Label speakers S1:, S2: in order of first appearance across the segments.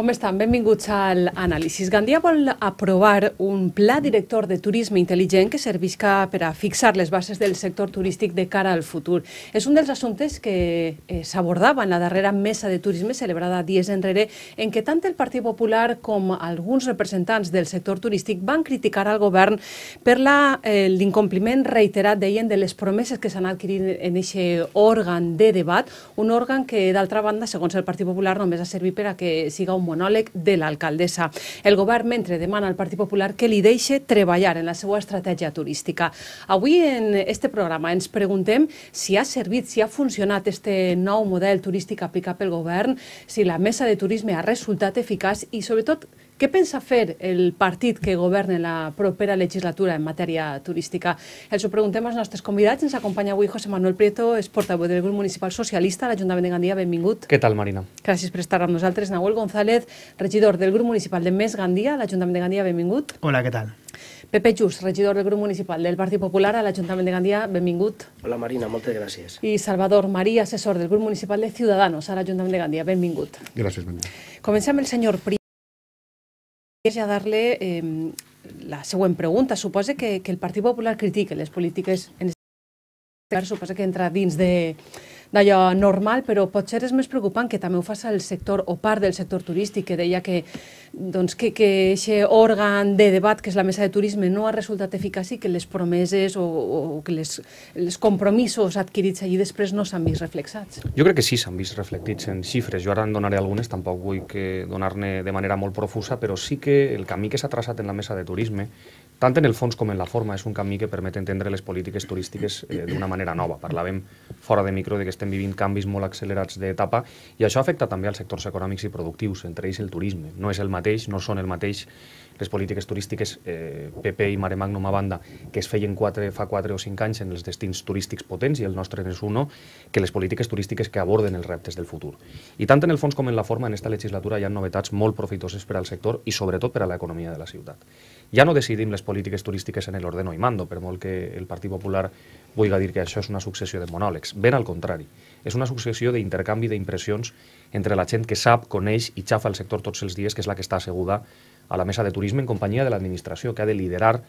S1: Com estan? Benvinguts al l'anàlisi. Gandia vol aprovar un pla director de turisme intel·ligent que servisca per a fixar les bases del sector turístic de cara al futur. És un dels assumptes que eh, s'abordava en la darrera mesa de turisme celebrada dies enrere, en què tant el Partit Popular com alguns representants del sector turístic van criticar al govern per eh, l'incompliment reiterat, deien, de les promeses que s'han adquirit en aquest òrgan de debat, un òrgan que, d'altra banda, segons el Partit Popular, només ha servit per a que siga un monòleg de l'alcaldessa. El govern, mentre demana al Partit Popular que li deixe treballar en la seva estratègia turística. Avui, en este programa, ens preguntem si ha servit, si ha funcionat este nou model turístic aplicat pel govern, si la mesa de turisme ha resultat eficaç i, sobretot, què pensa fer el partit que governa la propera legislatura en matèria turística? Els ho preguntem als nostres convidats. Ens acompanya avui José Manuel Prieto, és portaveu del grup municipal socialista a l'Ajuntament de Gandia. Benvingut. Què tal, Marina? Gràcies per estar amb nosaltres. Nahuel González, regidor del grup municipal de Més Gandia, a l'Ajuntament de Gandia. Benvingut. Hola, què tal? Pepe Just, regidor del grup municipal del Partit Popular a l'Ajuntament de Gandia, benvingut.
S2: Hola Marina, moltes gràcies.
S1: I Salvador Marí, assessor del grup municipal de Ciudadanos a l'Ajuntament de Gandia, benvingut. Gràcies, Marina. Comencem el senyor Pri traslladar-li eh, la següent pregunta. Suposa que, que el Partit Popular critica les polítiques en suposa que entra dins de, d'allò normal, però potser és més preocupant que també ho faci el sector o part del sector turístic, que deia que doncs, que, que aquest òrgan de debat, que és la mesa de turisme, no ha resultat eficaç i que les promeses o, o que les, els compromisos adquirits allí després no s'han vist reflexats.
S3: Jo crec que sí s'han vist reflectits en xifres. Jo ara en donaré algunes, tampoc vull que donar-ne de manera molt profusa, però sí que el camí que s'ha traçat en la mesa de turisme tant en el fons com en la forma, és un camí que permet entendre les polítiques turístiques eh, d'una manera nova. Parlàvem fora de micro de que estem vivint canvis molt accelerats d'etapa i això afecta també als sectors econòmics i productius, entre ells el turisme. No és el mateix, no són el mateix les polítiques turístiques eh, PP i Mare Magnum a banda, que es feien quatre, fa 4 o 5 anys en els destins turístics potents, i el nostre és un, que les polítiques turístiques que aborden els reptes del futur. I tant en el fons com en la forma, en esta legislatura hi ha novetats molt profitoses per al sector i sobretot per a l'economia de la ciutat. Ja no decidim les polítiques turístiques en el ordeno i mando, per molt que el Partit Popular vulgui dir que això és una successió de monòlegs. Ben al contrari, és una successió d'intercanvi d'impressions entre la gent que sap, coneix i xafa el sector tots els dies, que és la que està asseguda a la Mesa de Turisme en companyia de l'administració, que ha de liderar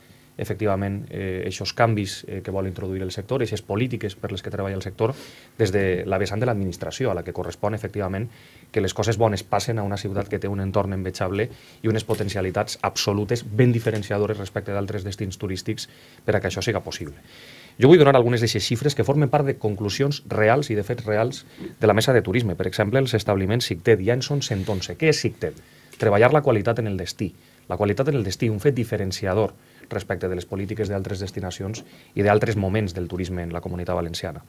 S3: efectivament eh, aquests canvis eh, que vol introduir el sector, aquestes polítiques per les que treballa el sector, des de la vessant de l'administració, a la que correspon efectivament que les coses bones passen a una ciutat que té un entorn envejable i unes potencialitats absolutes ben diferenciadores respecte d'altres destins turístics per a que això siga possible. Jo vull donar algunes d'aquestes xifres que formen part de conclusions reals i de fets reals de la Mesa de Turisme. Per exemple, els establiments SICTED ja en són 111. Què és SICTED? treballar la qualitat en el destí. La qualitat en el destí, un fet diferenciador respecte de les polítiques d'altres destinacions i d'altres moments del turisme en la comunitat valenciana.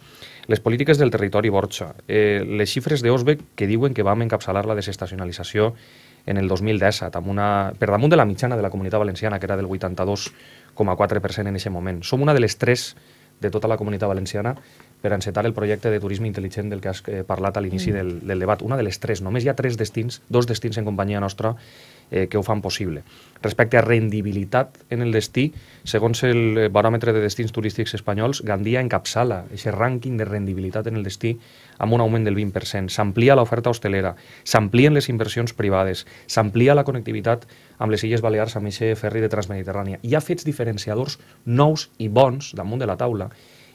S3: Les polítiques del territori Borja, eh, les xifres d'Osbec que diuen que vam encapçalar la desestacionalització en el 2017, amb una, per damunt de la mitjana de la comunitat valenciana, que era del 82,4% en aquest moment. Som una de les tres de tota la comunitat valenciana per encetar el projecte de turisme intel·ligent del que has eh, parlat a l'inici mm. del, del debat. Una de les tres, només hi ha tres destins, dos destins en companyia nostra eh, que ho fan possible. Respecte a rendibilitat en el destí, segons el eh, baròmetre de destins turístics espanyols, Gandia encapçala aquest rànquing de rendibilitat en el destí amb un augment del 20%. S'amplia l'oferta hostelera, s'amplien les inversions privades, s'amplia la connectivitat amb les Illes Balears amb aquest ferri de Transmediterrània. Hi ha fets diferenciadors nous i bons damunt de la taula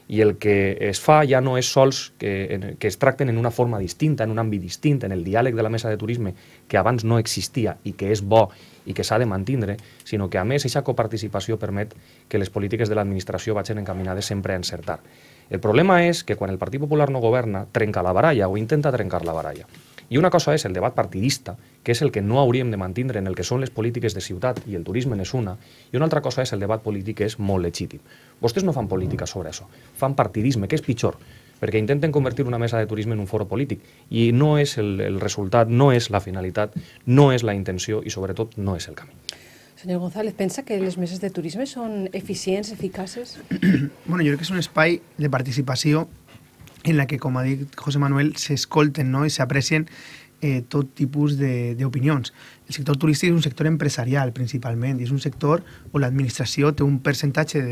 S3: i el que es fa ja no és sols que, que es tracten en una forma distinta, en un àmbit distint, en el diàleg de la mesa de turisme, que abans no existia i que és bo i que s'ha de mantindre, sinó que, a més, aquesta coparticipació permet que les polítiques de l'administració vagin encaminades sempre a encertar. El problema és que quan el Partit Popular no governa, trenca la baralla o intenta trencar la baralla. I una cosa és el debat partidista, que és el que no hauríem de mantindre en el que són les polítiques de ciutat, i el turisme n'és una, i una altra cosa és el debat polític, que és molt legítim. Vostès no fan política mm. sobre això, fan partidisme, que és pitjor, perquè intenten convertir una mesa de turisme en un foro polític, i no és el, el resultat, no és la finalitat, no és la intenció, i sobretot
S4: no és el camí.
S1: Senyor González, pensa que les meses de turisme són eficients, eficaces?
S4: bueno, jo crec que és un espai de participació en la que, com ha dit José Manuel, s'escolten no? i s'aprecien eh, tot tipus d'opinions. El sector turístic és un sector empresarial, principalment, i és un sector on l'administració té un percentatge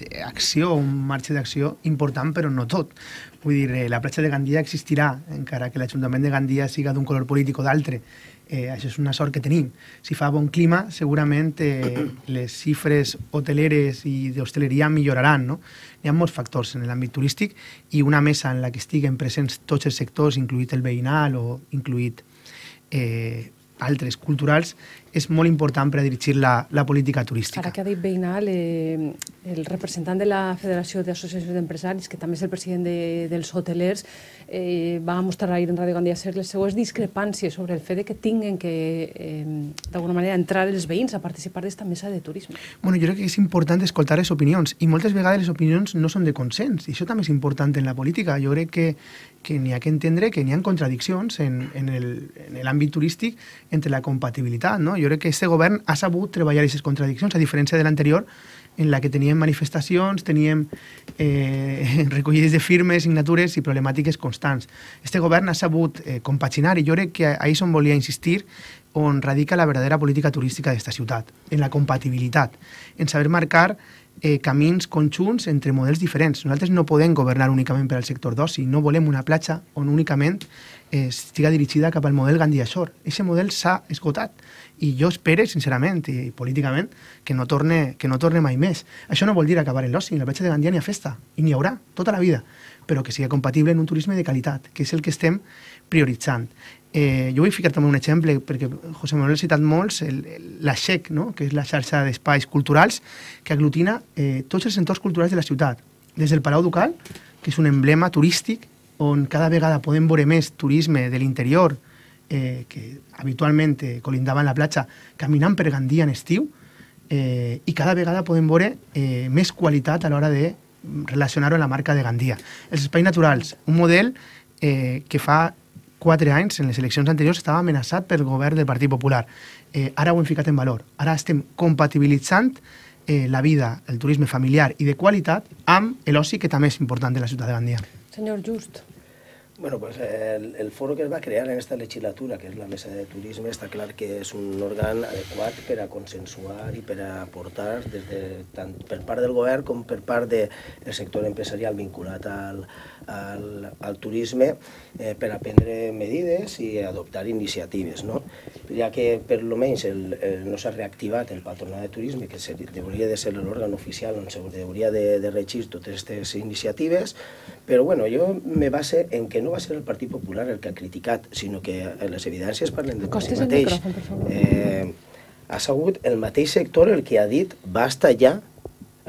S4: d'acció, un marge d'acció important, però no tot. Vull dir, eh, la platja de Gandia existirà, encara que l'Ajuntament de Gandia siga d'un color polític o d'altre, Eh, això és una sort que tenim. Si fa bon clima, segurament eh, les xifres hoteleres i d'hostaleria milloraran. No? Hi ha molts factors en l'àmbit turístic i una mesa en la que estiguen presents tots els sectors, incluït el veïnal o incluït eh, altres culturals, és molt important per a dirigir la, la política turística. Ara
S1: que ha dit Beinal, eh, el representant de la Federació d'Associacions d'Empresaris, que també és el president de, dels hotelers, eh, va mostrar ahir en Ràdio Gandia Ser les seues discrepàncies sobre el fet de que tinguen que, eh, d'alguna manera, entrar els veïns a participar d'esta mesa de turisme.
S4: Bueno, jo crec que és important escoltar les opinions, i moltes vegades les opinions no són de consens, i això també és important en la política. Jo crec que, que n'hi ha que entendre que n'hi ha contradiccions en, en l'àmbit turístic entre la compatibilitat. No? Jo crec que aquest govern ha sabut treballar aquestes contradiccions, a diferència de l'anterior, en la que teníem manifestacions, teníem eh, recollides de firmes, signatures i problemàtiques constants. Este govern ha sabut eh, compaginar i jo crec que ahir on volia insistir on radica la verdadera política turística d'esta ciutat, en la compatibilitat, en saber marcar eh, camins conjunts entre models diferents. Nosaltres no podem governar únicament per al sector d'oci, no volem una platja on únicament eh, estiga dirigida cap al model Gandia Shore. Aquest model s'ha esgotat i jo espere, sincerament, i, i políticament, que no, torne, que no torne mai més. Això no vol dir acabar en l'oci, la platja de Gandia n'hi ha festa, i n'hi haurà, tota la vida, però que sigui compatible en un turisme de qualitat, que és el que estem prioritzant. Eh, jo vull ficar també un exemple, perquè José Manuel ha citat molts, el, el, la XEC, no? que és la xarxa d'espais culturals, que aglutina eh, tots els entorns culturals de la ciutat, des del Palau Ducal, que és un emblema turístic on cada vegada podem veure més turisme de l'interior, eh, que habitualment colindaven la platja, caminant per Gandia en estiu, eh, i cada vegada podem veure eh, més qualitat a l'hora de relacionar-ho amb la marca de Gandia. Els espais naturals, un model eh, que fa quatre anys, en les eleccions anteriors, estava amenaçat pel govern del Partit Popular. Eh, ara ho hem ficat en valor. Ara estem compatibilitzant eh, la vida, el turisme familiar i de qualitat amb l'oci, que també és important de la ciutat de Gandia.
S1: Senyor Just.
S2: Bueno, pues el, el, foro que es va crear en esta legislatura, que és la Mesa de Turisme, està clar que és un òrgan adequat per a consensuar i per a aportar des de, tant per part del govern com per part del de, sector empresarial vinculat al, al, al turisme eh, per a prendre medides i adoptar iniciatives. No? Ja que per lo menys el, el, no s'ha reactivat el patronat de turisme, que se, hauria de ser l'òrgan oficial on s'hauria de, de regir totes aquestes iniciatives, però bueno, jo me base en que no no va ser el Partit Popular el que ha criticat, sinó que eh, les evidències parlen de tot el mateix.
S1: Eh,
S2: ha sigut el mateix sector el que ha dit basta ja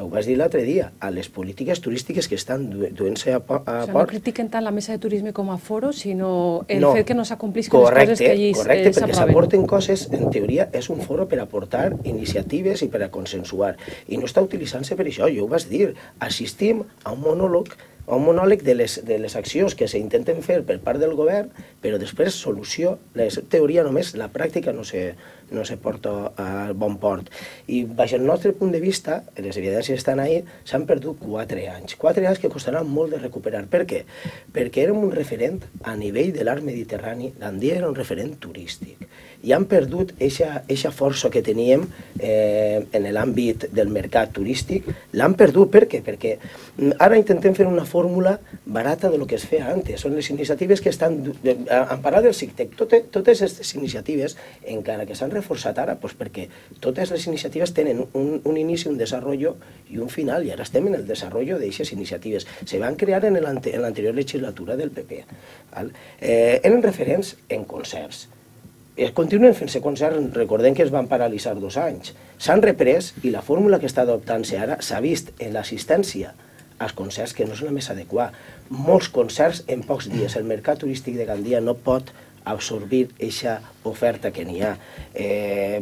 S2: ho vas dir l'altre dia, a les polítiques turístiques que estan duent-se a, a port... O sigui, no
S1: critiquen tant la mesa de turisme com a foro, sinó el no. fet que no s'acomplisquen les coses que allí s'aproven. Correcte, perquè s'aporten
S2: coses, en teoria, és un foro per aportar iniciatives i per a consensuar. I no està utilitzant-se per això, jo ho vas dir. Assistim a un monòleg a un monòleg de les, de les accions que s'intenten fer per part del govern, però després solució, la teoria només, la pràctica no se, sé, no se porta al bon port. I baix el nostre punt de vista, les evidències estan ahí, s'han perdut quatre anys. Quatre anys que costarà molt de recuperar. Per què? Perquè érem un referent a nivell de l'art mediterrani, l'Andia era un referent turístic. I han perdut aquesta força que teníem eh, en l'àmbit del mercat turístic, l'han perdut. Per què? Perquè mm, ara intentem fer una fórmula barata de lo que es feia antes. Són les iniciatives que estan... Han eh, parlat del CICTEC. Totes, totes aquestes iniciatives, encara que s'han reforçat ara? Pues perquè totes les iniciatives tenen un, un inici, un desenvolupament i un final, i ara estem en el desenvolupament d'aquestes iniciatives. Se van crear en l'anterior legislatura del PP. Val? Eh, eren referents en concerts. Eh, continuen fent-se concerts, recordem que es van paralitzar dos anys. S'han reprès i la fórmula que està adoptant-se ara s'ha vist en l'assistència als concerts, que no és la més adequada. Molts concerts en pocs dies. El mercat turístic de Gandia no pot absorbir aquesta oferta que n'hi ha. Eh,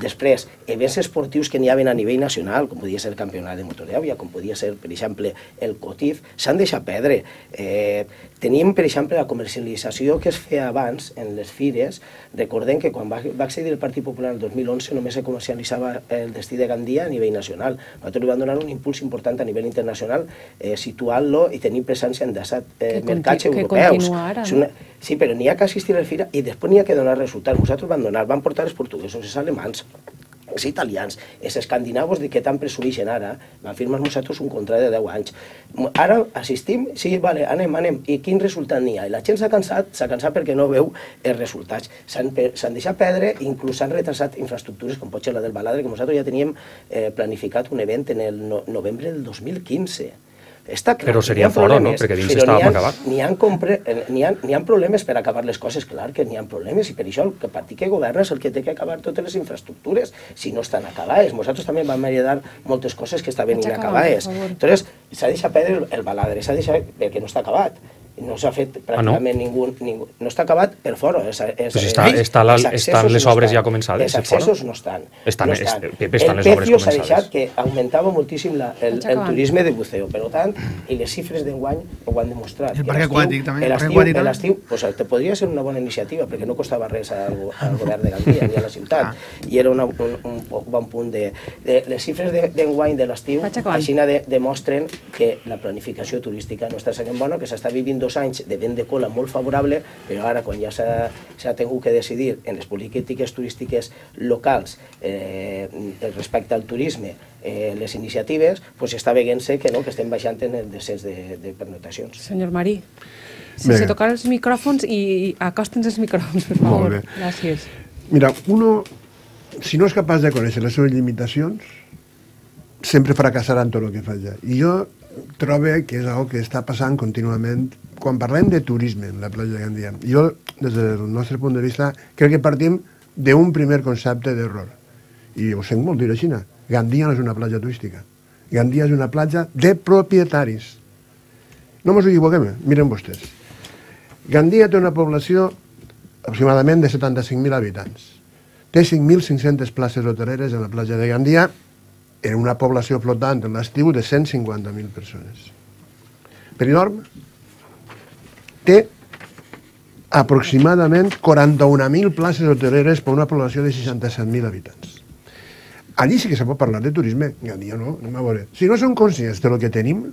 S2: després, events esportius que n'hi haven a nivell nacional, com podia ser el campionat de motor d'Àvia, com podia ser, per exemple, el COTIF, s'han deixat perdre. Eh, tenim, per exemple, la comercialització que es feia abans en les fires. Recordem que quan va, va accedir el Partit Popular el 2011 només se comercialitzava el destí de Gandia a nivell nacional. Nosaltres li van donar un impuls important a nivell internacional, eh, situant-lo i tenir presència en desat, eh, mercats europeus. Que no? una... Sí, però n'hi ha que assistir a la fira i després n'hi ha que donar donar resultats. Vosaltres van donar, van portar els portuguesos, els alemans, els italians, els escandinavos de que tant pressurixen ara, van firmar nosaltres un contracte de 10 anys. Ara assistim, sí, vale, anem, anem, i quin resultat n'hi ha? I la gent s'ha cansat, s'ha cansat perquè no veu els resultats. S'han deixat perdre, inclús s'han retrasat infraestructures com pot ser la del Baladre, que nosaltres ja teníem eh, planificat un event en el no novembre del 2015 està clar, Però seria fora, no? Perquè dins estava acabat. N'hi ha, compre... ha, ha problemes per acabar les coses, clar que n'hi ha problemes, i per això el que partit que governa és el que té que acabar totes les infraestructures, si no estan acabades. Nosaltres també vam heredar moltes coses que estaven inacabades. Entonces, s'ha deixat perdre el baladre, s'ha deixat perquè no està acabat no s'ha fet pràcticament ah, no? ningú, ningú. No està acabat per fora. És, és, pues està, eh, està la, estan les obres no estan, ja començades? Els eh, accessos no estan. estan, no estan. Est, estan el Pecio s'ha deixat que augmentava moltíssim la, el, el turisme de buceo, per tant, i les xifres d'enguany ho han demostrat. El parc aquàtic també. L'estiu, pues, eh, te podria ser una bona iniciativa, perquè no costava res al, al govern de Gandia ni a la ciutat, ah. i era una, un, un, bon punt de... de les xifres d'enguany de, de l'estiu, així de, demostren que la planificació turística no està sent bona, que s'està vivint dos anys de vent de cola molt favorable, però ara quan ja s'ha tingut que decidir en les polítiques turístiques locals eh, respecte al turisme, eh, les iniciatives, pues està veient-se que, no, que estem baixant en el descens de, de pernotacions.
S1: Senyor Marí, si se tocar els micròfons i, i acosta'n els micròfons, per favor. Gràcies.
S5: Mira, uno, si no és capaç de conèixer les seves limitacions, sempre fracassarà en tot el que faci. I jo trobo que és una que està passant contínuament quan parlem de turisme en la platja de Gandia, jo, des del nostre punt de vista, crec que partim d'un primer concepte d'error. I ho sent molt dir així. Gandia no és una platja turística. Gandia és una platja de propietaris. No mos equivoquem, eh? miren vostès. Gandia té una població aproximadament de 75.000 habitants. Té 5.500 places hoteleres a la platja de Gandia, en una població flotant en l'estiu de 150.000 persones. Per norma, té aproximadament 41.000 places hoteleres per una població de 67.000 habitants. Allí sí que se pot parlar de turisme, Gandia no, anem a veure. Si no som conscients del que tenim,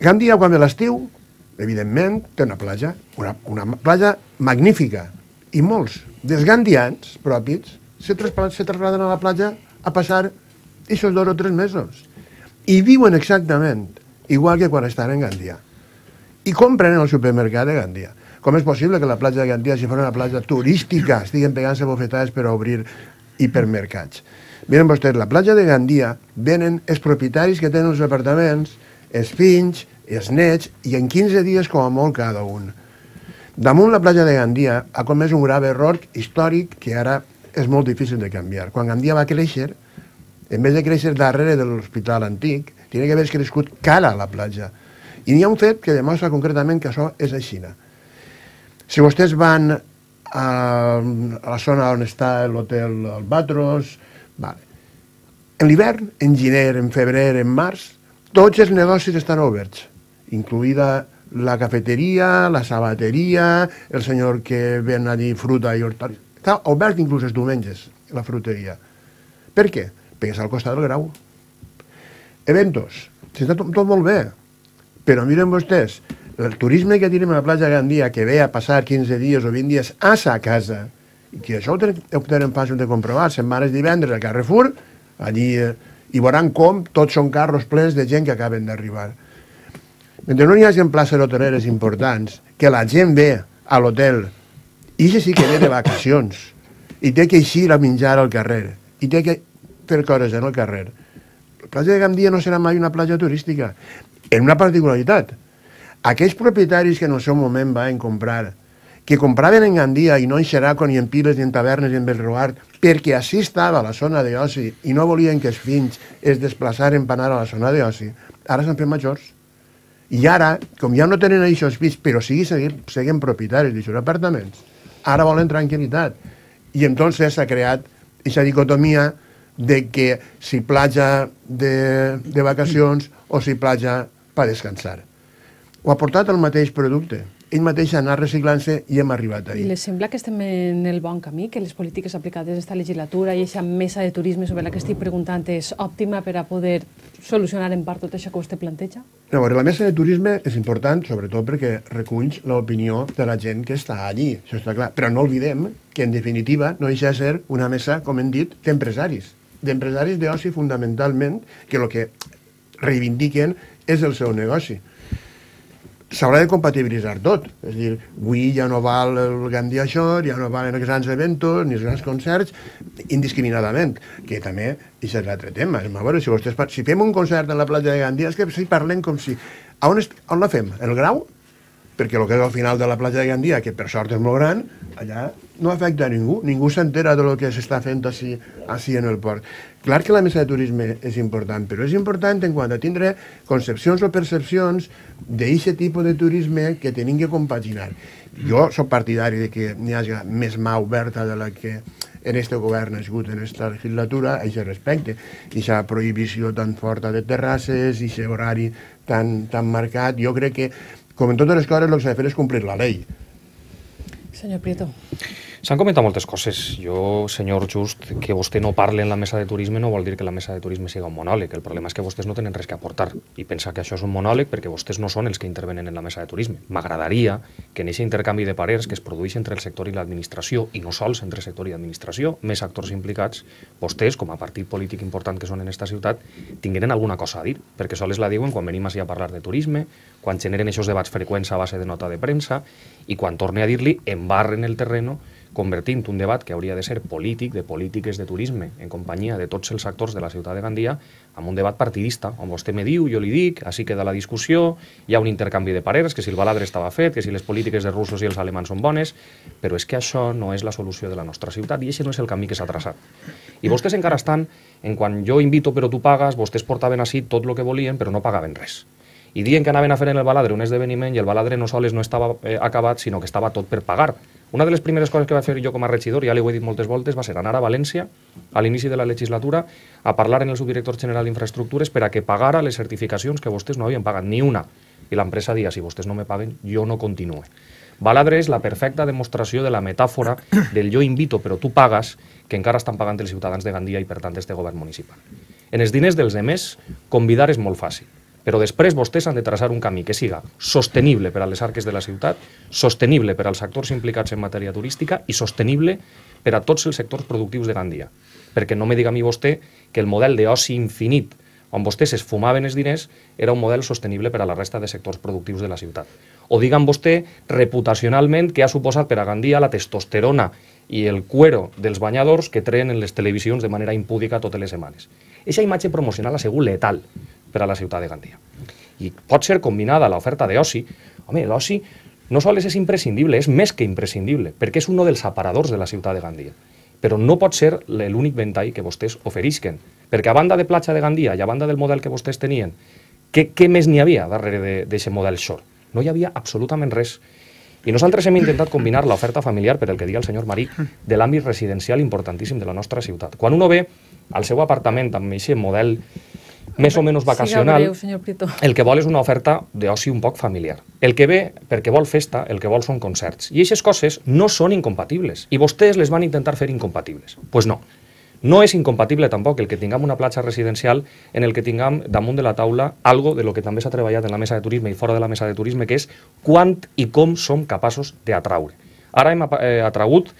S5: Gandia quan ve l'estiu, evidentment, té una platja, una, una platja magnífica, i molts dels gandians propis se, se traslladen a la platja a passar aquests dos o tres mesos. I viuen exactament igual que quan estan en Gandia i compren en el supermercat de Gandia. Com és possible que la platja de Gandia, si fos una platja turística, estiguin pegant-se bofetades per a obrir hipermercats? Miren vostès, la platja de Gandia venen els propietaris que tenen els apartaments, els fills, els nets, i en 15 dies com a molt cada un. Damunt la platja de Gandia ha comès un grave error històric que ara és molt difícil de canviar. Quan Gandia va créixer, en vez de créixer darrere de l'hospital antic, tiene que haver crescut cara a la platja. I n'hi ha un fet que demostra concretament que això és a Xina. Si vostès van a, a la zona on està l'hotel Albatros, vale. en l'hivern, en gener, en febrer, en març, tots els negocis estan oberts, incluïda la cafeteria, la sabateria, el senyor que ven dir fruta i hortal. Està obert inclús els diumenges, la fruteria. Per què? Perquè és al costat del grau. Eventos. està tot, tot molt bé. Però miren vostès, el turisme que tenim a la platja Gandia, que ve a passar 15 dies o 20 dies a sa casa, i que això ho, ten, ho tenen fàcil de comprovar, se'n van divendres al Carrefour, allí, eh, i veuran com tots són carros plens de gent que acaben d'arribar. Mentre no hi hagi places hoteleres importants, que la gent ve a l'hotel, i sí que ve de vacacions, i té que eixir a menjar al carrer, i té que fer coses en el carrer. La platja de Gandia no serà mai una platja turística en una particularitat. Aquells propietaris que en el seu moment van comprar, que compraven en Gandia i no en Xeraco, ni en Piles, ni en Tavernes, ni en Belroart, perquè així estava la zona d'oci i no volien que els fills es desplaçaren per anar a la zona d'oci, ara s'han fet majors. I ara, com ja no tenen aquests fills, però sí seguir, seguim propietaris d'aquests apartaments, ara volen tranquil·litat. I entonces s'ha creat aquesta dicotomia de que si platja de, de vacacions o si platja per descansar. Ho ha portat el mateix producte. Ell mateix ha anat reciclant-se i hem arribat ahir. I
S1: les sembla que estem en el bon camí, que les polítiques aplicades a aquesta legislatura i aquesta mesa de turisme sobre la que estic preguntant és òptima per a poder solucionar en part tot això que vostè planteja?
S5: No, veure, la mesa de turisme és important, sobretot perquè reculls l'opinió de la gent que està allí, això està clar. Però no oblidem que, en definitiva, no deixa de ser una mesa, com hem dit, d'empresaris d'empresaris d'oci fundamentalment, que el que reivindiquen és el seu negoci s'haurà de compatibilitzar tot. És dir, avui ja no val el Gandia Shore, ja no valen els grans eventos, ni els grans concerts, indiscriminadament, que també és un altre tema. és, veure, si, vostès, si fem un concert a la platja de Gandia, és que si parlem com si... On, on la fem? El grau? Perquè el que és al final de la platja de Gandia, que per sort és molt gran, allà no afecta a ningú, ningú s'entera del que s'està fent així, així en el port. Clar que la mesa de turisme és important, però és important en quant a tindre concepcions o percepcions d'aquest tipus de turisme que tenim que compaginar. Jo sóc partidari de que n'hi hagi més mà oberta de la que en este govern ha sigut en esta legislatura a aquest respecte. I aquesta prohibició tan forta de terrasses, i aquest horari tan, tan marcat, jo crec que, com en totes les coses, el que s'ha de fer és complir la llei.
S1: Señor Prieto.
S3: S'han comentat moltes coses. Jo, senyor Just, que vostè no parli en la mesa de turisme no vol dir que la mesa de turisme siga un monòleg. El problema és que vostès no tenen res que aportar i pensar que això és un monòleg perquè vostès no són els que intervenen en la mesa de turisme. M'agradaria que en aquest intercanvi de parers que es produeix entre el sector i l'administració, i no sols entre sector i administració, més actors implicats, vostès, com a partit polític important que són en aquesta ciutat, tingueren alguna cosa a dir, perquè sols la diuen quan venim a parlar de turisme, quan generen aquests debats freqüents a base de nota de premsa, i quan torne a dir-li, embarren el terreno convertint un debat que hauria de ser polític, de polítiques de turisme, en companyia de tots els actors de la ciutat de Gandia, amb un debat partidista, on vostè me diu, jo li dic, així queda la discussió, hi ha un intercanvi de pareres, que si el baladre estava fet, que si les polítiques de russos i els alemans són bones, però és que això no és la solució de la nostra ciutat i això no és el camí que s'ha traçat. I vostès encara estan, en quan jo invito però tu pagues, vostès portaven així tot el que volien però no pagaven res i dient que anaven a fer en el baladre un esdeveniment i el baladre no sols no estava eh, acabat, sinó que estava tot per pagar. Una de les primeres coses que va fer jo com a regidor, ja li ho he dit moltes voltes, va ser anar a València, a l'inici de la legislatura, a parlar en el subdirector general d'Infraestructures per a que pagara les certificacions que vostès no havien pagat ni una. I l'empresa dia, si vostès no me paguen, jo no continue. Baladre és la perfecta demostració de la metàfora del jo invito però tu pagues que encara estan pagant els ciutadans de Gandia i per tant este govern municipal. En els diners dels demés, convidar és molt fàcil però després vostès han de traçar un camí que siga sostenible per a les arques de la ciutat, sostenible per als actors implicats en matèria turística i sostenible per a tots els sectors productius de Gandia. Perquè no me diga a mi vostè que el model d'oci infinit on vostès es fumaven els diners, era un model sostenible per a la resta de sectors productius de la ciutat. O diguen vostè reputacionalment que ha suposat per a Gandia la testosterona i el cuero dels banyadors que trenen les televisions de manera impúdica totes les setmanes. Eixa imatge promocional ha sigut letal per a la ciutat de Gandia. I pot ser combinada a l'oferta d'oci. Home, l'oci no sols és imprescindible, és més que imprescindible, perquè és un dels aparadors de la ciutat de Gandia. Però no pot ser l'únic ventall que vostès oferisquen, perquè a banda de platja de Gandia i a banda del model que vostès tenien, què, què més n'hi havia darrere d'aquest model short? No hi havia absolutament res. I nosaltres hem intentat combinar l'oferta familiar, per el que digui el senyor Marí, de l'àmbit residencial importantíssim de la nostra ciutat. Quan uno ve al seu apartament amb aquest model més o menys vacacional. El que vol és una oferta d'oci un poc familiar. El que ve, perquè vol festa, el que vol són concerts. I aquestes coses no són incompatibles. I vostès les van intentar fer incompatibles. Doncs pues no. No és incompatible tampoc el que tinguem una platja residencial en el que tinguem damunt de la taula algo de lo que també s'ha treballat en la mesa de turisme i fora de la mesa de turisme, que és quant i com som capaços d'atraure. Ara hem eh, atragut eh,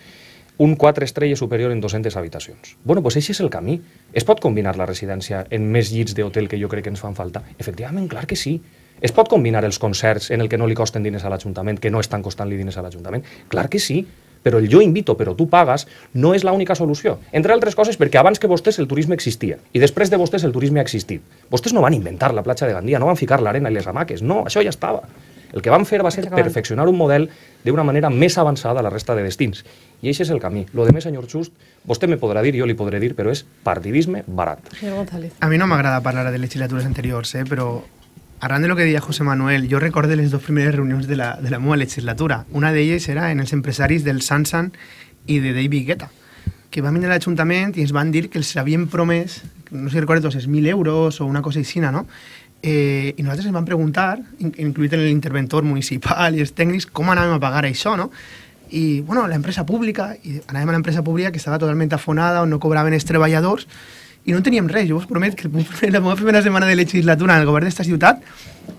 S3: un 4 estrelles superior en 200 habitacions. Bueno, doncs així és el camí. Es pot combinar la residència en més llits d'hotel que jo crec que ens fan falta? Efectivament, clar que sí. Es pot combinar els concerts en el que no li costen diners a l'Ajuntament, que no estan costant-li diners a l'Ajuntament? Clar que sí però el jo invito, però tu pagues, no és l'única solució. Entre altres coses perquè abans que vostès el turisme existia i després de vostès el turisme ha existit. Vostès no van inventar la platja de Gandia, no van ficar l'arena i les hamaques, no, això ja estava. El que van fer va ser perfeccionar un model d'una manera més avançada a la resta de destins. I això és el camí. Lo de més, senyor Just, vostè me podrà dir, jo li podré dir, però és partidisme barat.
S4: A mi no m'agrada parlar de legislatures anteriors, eh, però arran de lo que deia José Manuel, jo recordé les dues primeres reunions de la, de la meva legislatura. Una d'elles era en els empresaris del Sansan i de David Guetta, que van venir a l'Ajuntament i ens van dir que els havien promès, no sé si recordo, 200.000 euros o una cosa així, no? Eh, I nosaltres ens van preguntar, incluït en l'interventor municipal i els tècnics, com anàvem a pagar això, no? ...y bueno, la empresa pública, ...y además la empresa pública que estaba totalmente afonada, ...o no cobraba estreballadores i no teníem res. Jo us promet que la meva primera setmana de legislatura en el govern d'esta ciutat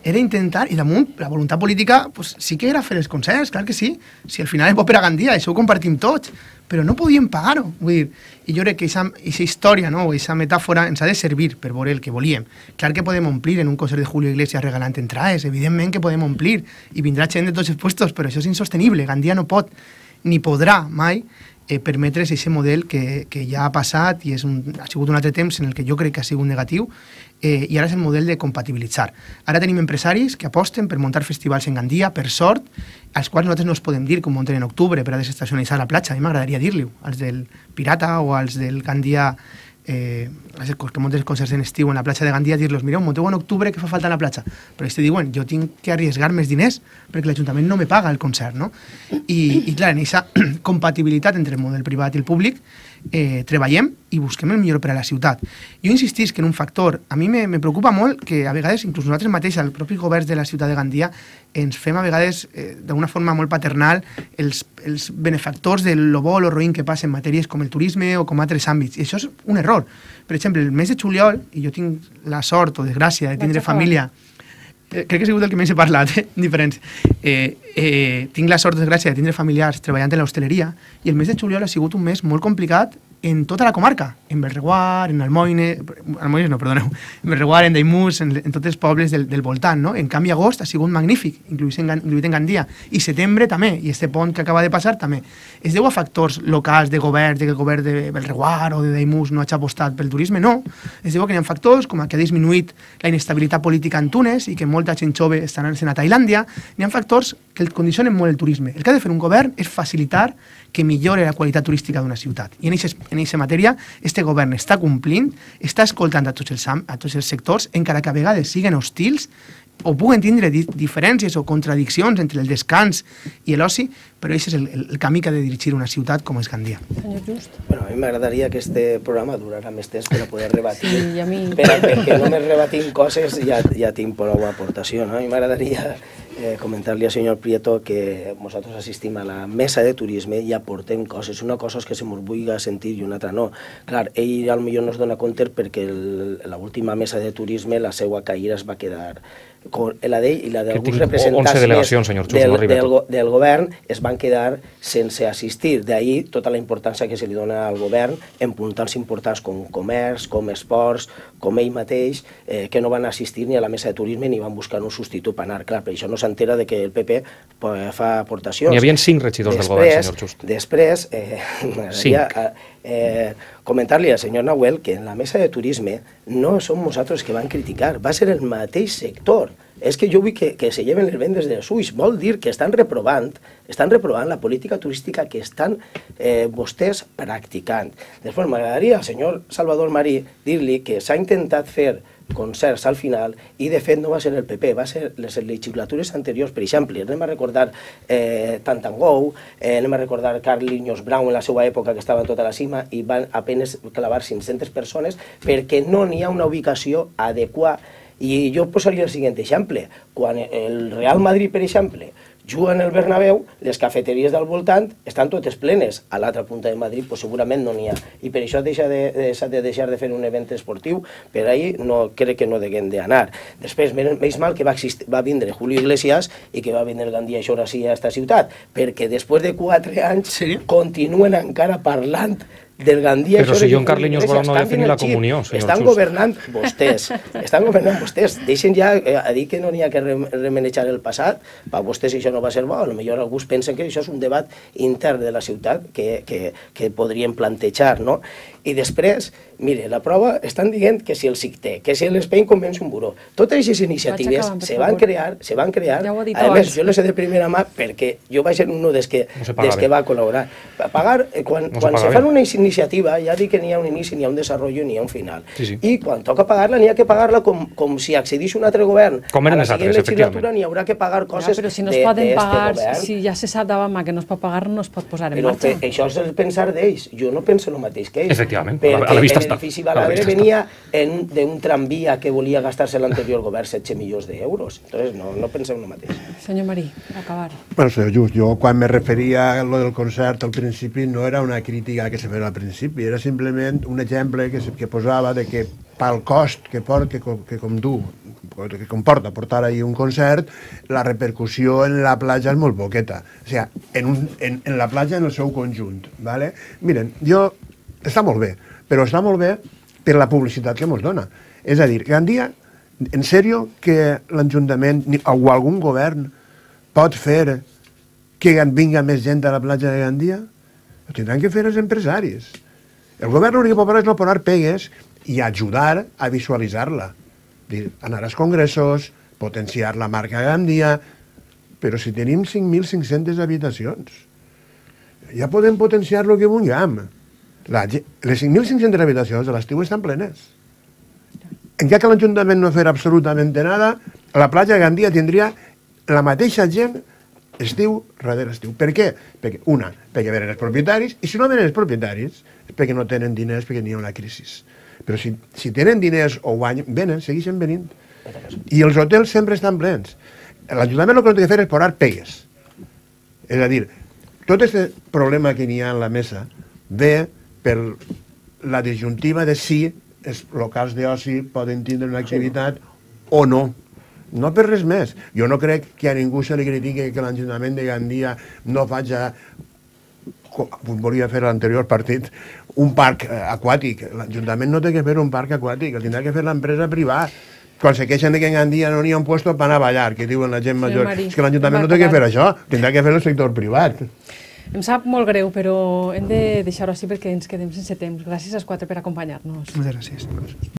S4: era intentar, i damunt, la voluntat política pues, sí que era fer els concerts, clar que sí. Si al final és bo per a Gandia, això ho compartim tots, però no podíem pagar-ho. Vull dir, i jo crec que aquesta història, no, aquesta metàfora, ens ha de servir per veure el que volíem. Clar que podem omplir en un concert de Julio Iglesias regalant entrades, evidentment que podem omplir, i vindrà gent de tots els puestos, però això és insostenible, Gandia no pot, ni podrà mai eh, permetre's aquest model que, que ja ha passat i és un, ha sigut un altre temps en el que jo crec que ha sigut negatiu eh, i ara és el model de compatibilitzar. Ara tenim empresaris que aposten per muntar festivals en Gandia, per sort, als quals nosaltres no els podem dir com munten en octubre per a desestacionalitzar la platja, a mi m'agradaria dir-li-ho, als del Pirata o als del Gandia eh, és el que moltes concerts en estiu en la platja de Gandia dir-los, mireu, monteu en octubre que fa falta en la platja però ells te diuen, jo tinc que arriesgar més diners perquè l'Ajuntament no me paga el concert no? I, i clar, en aquesta compatibilitat entre el model privat i el públic eh, treballem i busquem el millor per a la ciutat. Jo insistís que en un factor, a mi me, me preocupa molt que a vegades, inclús nosaltres mateixos, el propi govern de la ciutat de Gandia, ens fem a vegades, eh, d'una forma molt paternal, els, els benefactors del lo bo o lo roïn que passa en matèries com el turisme o com altres àmbits. I això és un error. Per exemple, el mes de juliol, i jo tinc la sort o desgràcia de tindre família... Favor Eh, crec que ha sigut el que més he parlat, eh? diferents. Eh, eh, tinc la sort, desgràcia, de tindre familiars treballant en l'hostaleria i el mes de juliol ha sigut un mes molt complicat en tota la comarca, en Belreguard, en Almoine, Almoine no, perdoneu, en Belreguard, en Daimús, en, en tots els pobles del, del voltant, no? En canvi, agost ha sigut magnífic, inclús en, inclús en Gandia, i setembre també, i este pont que acaba de passar també. Es deu a factors locals de govern, de que el govern de Belreguard o de Daimús no ha apostat pel turisme, no. Es deu que hi ha factors com que ha disminuït la inestabilitat política en Túnez i que molta gent jove estan anant a Tailàndia, hi ha factors que el condicionen molt el turisme. El que ha de fer un govern és facilitar que millore la qualitat turística d'una ciutat. I en aquesta matèria, este govern està complint, està escoltant a tots els, a tots els sectors, encara que a vegades siguen hostils o puguen tindre di diferències o contradiccions entre el descans i l'oci, però aquest és el, el, camí que ha de dirigir una ciutat com és Gandia. Senyor
S5: Just.
S2: Bueno, a mi m'agradaria que aquest programa durara més temps per a poder rebatir. Sí, a mi... Però perquè només rebatim coses ja, ja tinc prou aportació, no? A mi m'agradaria eh, comentar-li al senyor Prieto que nosaltres assistim a la mesa de turisme i aportem coses. Una cosa és que se mos vulgui sentir i una altra no. Clar, ell potser no es dona compte perquè l'última mesa de turisme la seva caïra es va quedar com la d'ell i la d'alguns representants delegacions, senyor Xus, del, no del, del govern es van quedar sense assistir. D'ahir tota la importància que se li dona al govern en puntals importants com comerç, com esports, com ell mateix, eh, que no van assistir ni a la mesa de turisme ni van buscar un substitut per anar. Clar, per això no s'entera de que el PP eh, fa aportacions. N'hi havia cinc regidors després, del govern, senyor Just. Després, eh, sí. hi eh, eh, comentar-li al senyor Nahuel que en la mesa de turisme no som nosaltres que van criticar, va ser el mateix sector. És que jo vull que, que se lleven les vendes de ulls. Vol dir que estan reprovant, estan reprovant la política turística que estan eh, vostès practicant. Després m'agradaria al senyor Salvador Marí dir-li que s'ha intentat fer concerts al final i de fet no va ser el PP, va ser les legislatures anteriors, per exemple, anem a recordar eh, Tantangou, eh, anem a recordar Carlinhos Brown en la seva època que estava tota la cima i van apenes clavar 500 persones perquè no n'hi ha una ubicació adequada i jo posaria el següent exemple, quan el Real Madrid, per exemple, juguen el Bernabéu, les cafeteries del voltant estan totes plenes. A l'altra punta de Madrid pues, segurament no n'hi ha. I per això deixa de, de, de deixar de fer un event esportiu, per ahir no, crec que no deguem d'anar. Després, més mal que va, existir, va vindre Julio Iglesias i que va vindre Gandia Xorasí a aquesta ciutat, perquè després de quatre anys sí? continuen encara parlant del Gandia... Però si John Carlinhos vol no ha la comunió, senyor Estan Xus. governant vostès, estan governant vostès. Deixen ja eh, a dir que no n'hi ha que remenejar el passat, per vostès això no va ser bo, millor algú pensen que això és un debat intern de la ciutat que, que, que podríem plantejar, no? I després, mire, la prova, estan dient que si el SICTE, que si l'Espain convenç un buró, totes aquestes iniciatives acabant, se van crear, se van crear, ja a més, jo les sé de primera mà perquè jo vaig ser un dels que, no des que va col·laborar. Pagar, eh, quan, no quan se, se fan una iniciativa, ja dic que n'hi ha un inici, n'hi ha un desenvolupament, n'hi ha un final. Sí, sí. I quan toca pagar-la, n'hi ha que pagar-la com, com si accedís
S1: un altre govern.
S2: Com eren les altres, legislatura n'hi haurà que pagar coses ja, però si no es poden pagar, govern. si
S1: ja se sap davant mà que no es pot pagar, no es pot posar en però marxa. Però això és el pensar d'ells.
S2: Jo no penso el mateix que ells
S3: efectivament.
S5: Perquè a la, a la vista l'edifici
S2: Balaguer venia d'un tramvia que volia gastar-se l'anterior govern 16 milions d'euros. Entonces, no, no en el mateix.
S5: Senyor Marí, acabar. Bueno, senyor Just, jo quan me referia a lo del concert al principi no era una crítica que se feia al principi, era simplement un exemple que, se, que posava de que pel cost que, port, que, que, condu, que comporta portar ahir un concert, la repercussió en la platja és molt poqueta. O sigui, en, un, en, en la platja en el seu conjunt. ¿vale? Miren, jo està molt bé, però està molt bé per la publicitat que ens dona. És a dir, que un dia, en sèrio, que l'Ajuntament o algun govern pot fer que vinga més gent a la platja de Gandia? Ho tindran que fer els empresaris. El govern l'únic que pot fer és no posar pegues i ajudar a visualitzar-la. Anar als congressos, potenciar la marca Gandia, però si tenim 5.500 habitacions, ja podem potenciar lo que vulguem. La, les 5.500 habitacions a l'estiu estan plenes. Ja que l'Ajuntament no fer absolutament nada, la platja de Gandia tindria la mateixa gent estiu darrere estiu. Per què? Perquè, una, perquè venen els propietaris, i si no venen els propietaris és perquè no tenen diners, perquè n'hi ha una crisi. Però si, si tenen diners o guanyen, venen, segueixen venint. I els hotels sempre estan plens. L'Ajuntament el que no té que fer és posar pegues. És a dir, tot aquest problema que n'hi ha en la mesa ve per la disjuntiva de si els locals d'oci poden tindre una ah, activitat o no. No per res més. Jo no crec que a ningú se li critiqui que l'Ajuntament de Gandia no faci com volia fer l'anterior partit, un parc eh, aquàtic. L'Ajuntament no té que fer un parc aquàtic, el tindrà que fer l'empresa privada quan se queixen de que en Gandia no n'hi ha un lloc per anar a ballar, que diuen la gent major. Sí, Marí, és que l'Ajuntament no té que fer això, tindrà que fer el sector privat.
S1: Em sap molt greu, però hem de deixar-ho així perquè ens quedem sense temps. Gràcies als quatre per acompanyar-nos.
S5: Moltes gràcies.